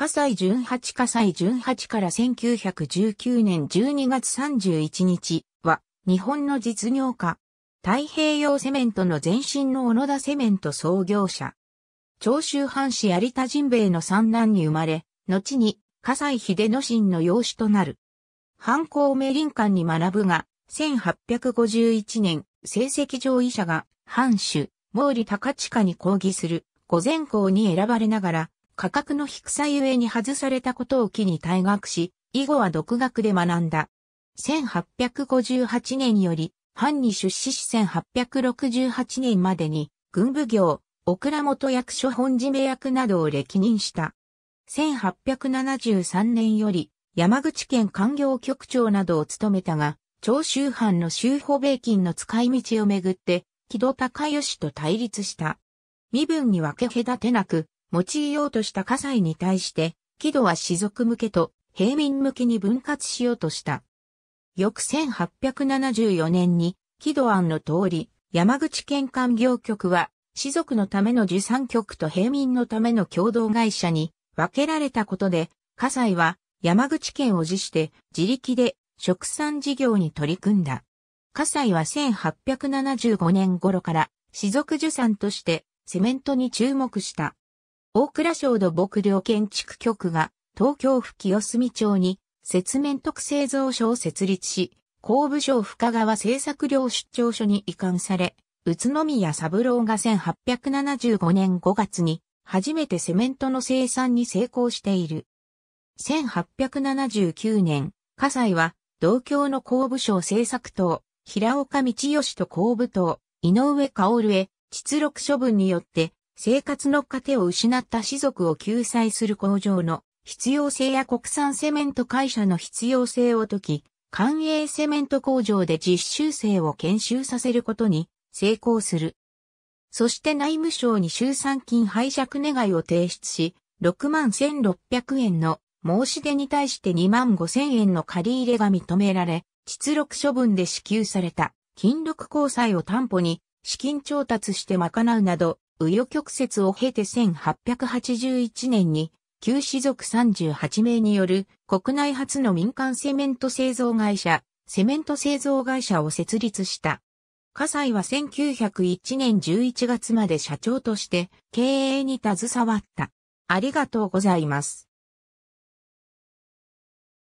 火災淳八火災淳八から1919年12月31日は、日本の実業家。太平洋セメントの前身の小野田セメント創業者。長州藩士有田人兵衛の三男に生まれ、後に、火災秀之進の養子となる。藩校名林館に学ぶが、1851年、成績上位者が、藩主、毛利高近に抗議する、御前校に選ばれながら、価格の低さゆえに外されたことを機に退学し、以後は独学で学んだ。1858年より、藩に出資し1868年までに、軍部業、オクラ元役所本締め役などを歴任した。1873年より、山口県官業局長などを務めたが、長州藩の州保米金の使い道をめぐって、木戸高義と対立した。身分に分け隔てなく、用いようとした火災に対して、木戸は士族向けと平民向けに分割しようとした。翌1874年に、木戸案の通り、山口県官業局は、士族のための受産局と平民のための共同会社に分けられたことで、火災は山口県を辞して自力で食産事業に取り組んだ。火災は1875年頃から士族受産としてセメントに注目した。大倉省の牧領建築局が東京府清澄町に説明特製造所を設立し、工部省深川製作領出張所に移管され、宇都宮三郎が1875年5月に初めてセメントの生産に成功している。1879年、葛西は同郷の工部省製作党、平岡道義と工部党、井上薫へ、出録処分によって生活の糧を失った士族を救済する工場の必要性や国産セメント会社の必要性を解き、官営セメント工場で実習生を研修させることに成功する。そして内務省に集産金拝借願を提出し、6万1600円の申し出に対して2万5000円の借入れが認められ、実録処分で支給された金禄交際を担保に資金調達して賄うなど、紆余曲折を経て1881年に、旧士族38名による国内初の民間セメント製造会社、セメント製造会社を設立した。葛西は1901年11月まで社長として経営に携わった。ありがとうございます。